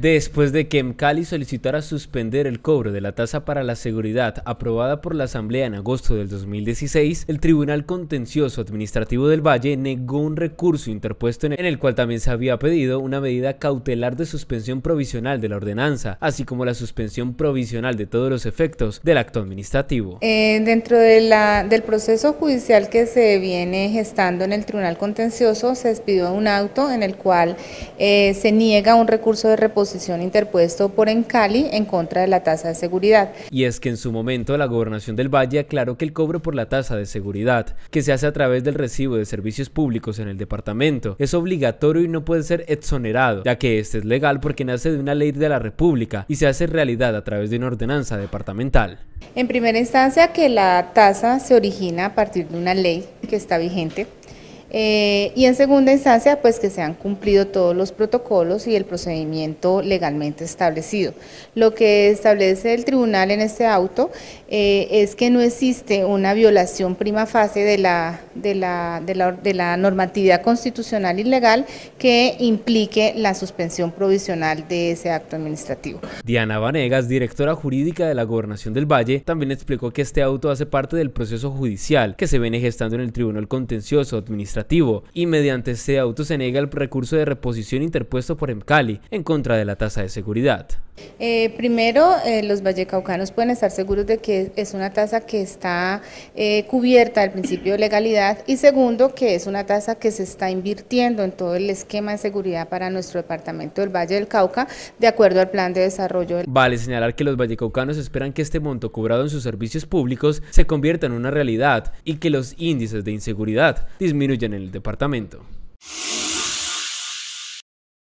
Después de que MCALI solicitara suspender el cobro de la tasa para la seguridad aprobada por la Asamblea en agosto del 2016, el Tribunal Contencioso Administrativo del Valle negó un recurso interpuesto en el cual también se había pedido una medida cautelar de suspensión provisional de la ordenanza, así como la suspensión provisional de todos los efectos del acto administrativo. Eh, dentro del proceso judicial que se viene gestando en el Tribunal Contencioso, se despidió un auto en el cual eh, se niega un recurso de reposición interpuesto por Encali en contra de la tasa de seguridad. Y es que en su momento la gobernación del Valle aclaró que el cobro por la tasa de seguridad, que se hace a través del recibo de servicios públicos en el departamento, es obligatorio y no puede ser exonerado, ya que este es legal porque nace de una ley de la República y se hace realidad a través de una ordenanza departamental. En primera instancia que la tasa se origina a partir de una ley que está vigente eh, y en segunda instancia, pues que se han cumplido todos los protocolos y el procedimiento legalmente establecido. Lo que establece el tribunal en este auto eh, es que no existe una violación prima fase de la, de la, de la normatividad constitucional y legal que implique la suspensión provisional de ese acto administrativo. Diana Vanegas, directora jurídica de la Gobernación del Valle, también explicó que este auto hace parte del proceso judicial que se viene gestando en el Tribunal Contencioso Administrativo y mediante ese auto se niega el recurso de reposición interpuesto por Emcali en contra de la tasa de seguridad. Eh, primero, eh, los vallecaucanos pueden estar seguros de que es una tasa que está eh, cubierta al principio de legalidad y segundo, que es una tasa que se está invirtiendo en todo el esquema de seguridad para nuestro departamento del Valle del Cauca de acuerdo al plan de desarrollo. Vale señalar que los vallecaucanos esperan que este monto cobrado en sus servicios públicos se convierta en una realidad y que los índices de inseguridad disminuyan en el departamento.